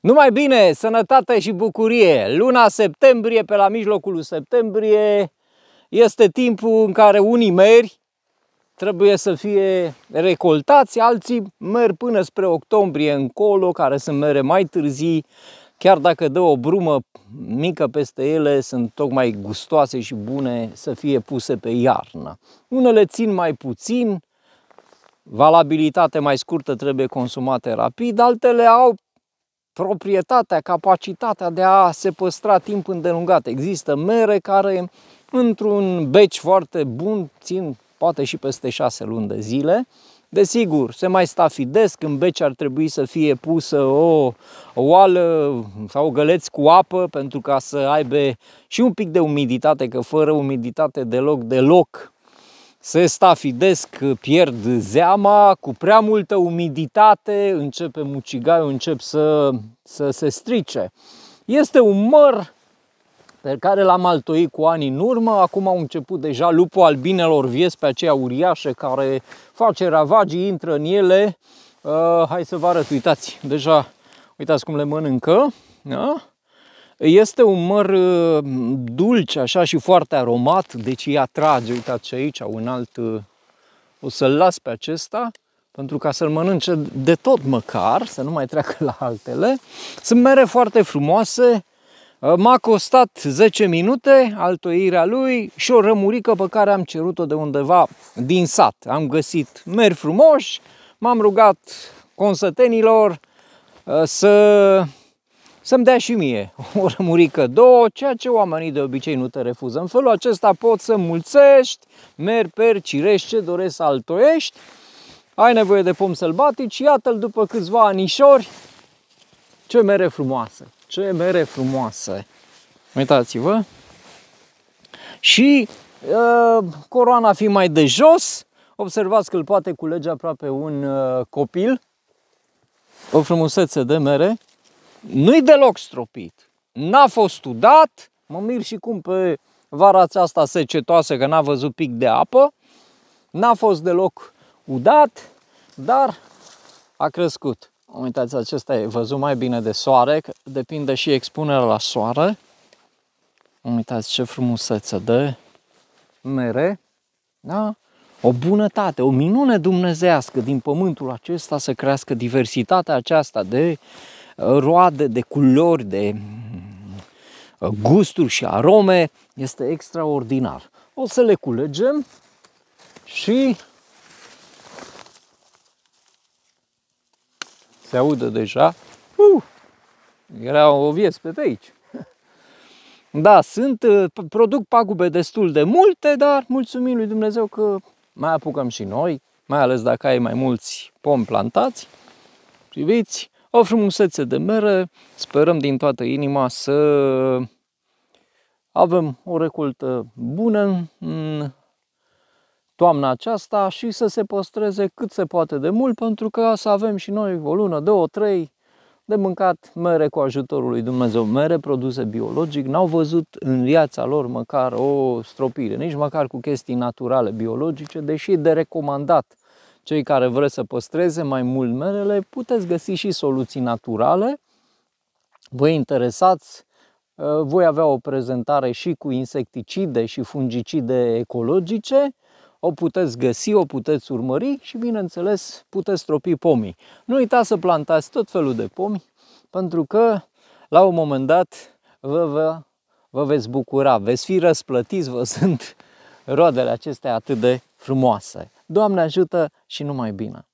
Numai bine, sănătate și bucurie! Luna septembrie, pe la mijlocul lui septembrie, este timpul în care unii meri trebuie să fie recoltați, alții merg până spre octombrie încolo, care sunt mere mai târzii, chiar dacă dă o brumă mică peste ele, sunt tocmai gustoase și bune să fie puse pe iarnă. Unele țin mai puțin, valabilitate mai scurtă trebuie consumate rapid, altele au proprietatea, capacitatea de a se păstra timp îndelungat. Există mere care într-un beci foarte bun țin poate și peste șase luni de zile. Desigur, se mai stafidesc, în beci ar trebui să fie pusă o oală sau o găleți cu apă pentru ca să aibă și un pic de umiditate, că fără umiditate deloc, deloc se stafidesc, pierd zeama, cu prea multă umiditate începe mucigaiul, încep să, să se strice. Este un măr pe care l-am altoit cu ani în urmă, acum au început deja lupul albinelor vies pe aceea uriașe care face ravagii, intră în ele. Uh, hai să vă arăt, uitați, deja uitați cum le mănâncă. Da? Este un măr uh, dulce, așa și foarte aromat, deci îi atrage. Uitați aici, un alt... Uh, o să-l las pe acesta pentru ca să-l mănânce de tot măcar, să nu mai treacă la altele. Sunt mere foarte frumoase, uh, M-a costat 10 minute altoirea lui și o rămurică pe care am cerut-o de undeva din sat. Am găsit meri frumoși, m-am rugat consătenilor să să-mi dea și mie o rămurică, două, ceea ce oamenii de obicei nu te refuză. În felul acesta poți să mulțești, merperi, cirești, ce doresc să altoiești, ai nevoie de pom sălbatici, iată-l după câțiva anișori, ce mere frumoase, ce mere frumoase. Uitați-vă. Și uh, coroana fi mai de jos, observați că îl poate culege aproape un uh, copil, o frumusețe de mere nu-i deloc stropit. N-a fost udat, mă mir și cum pe vara asta secetoasă că n-a văzut pic de apă, n-a fost deloc udat, dar a crescut. Uitați, acesta e văzut mai bine de soare, că depinde și expunerea la soare. Uitați ce frumusețe de mere. Da? O bunătate, o minune dumnezească din pământul acesta să crească diversitatea aceasta de Roade de culori, de mm, gusturi și arome, este extraordinar. O să le culegem și se audă deja. Uh, era o viespe pe aici. Da, sunt, uh, produc pagube destul de multe, dar mulțumim lui Dumnezeu că mai apucăm și noi, mai ales dacă ai mai mulți pomi plantați. Priviți, o frumusețe de mere, sperăm din toată inima să avem o recoltă bună în toamna aceasta și să se păstreze cât se poate de mult, pentru că să avem și noi o lună, două, trei de mâncat mere cu ajutorul lui Dumnezeu, mere produse biologic, n-au văzut în viața lor măcar o stropire, nici măcar cu chestii naturale biologice, deși e de recomandat cei care vreți să păstreze mai mult merele, puteți găsi și soluții naturale. Vă interesați, uh, voi avea o prezentare și cu insecticide și fungicide ecologice, o puteți găsi, o puteți urmări și, bineînțeles, puteți tropi pomii. Nu uitați să plantați tot felul de pomi, pentru că, la un moment dat, vă, vă, vă veți bucura, veți fi răsplătiți văzând roadele acestea atât de frumoasă. Doamne ajută și numai bine!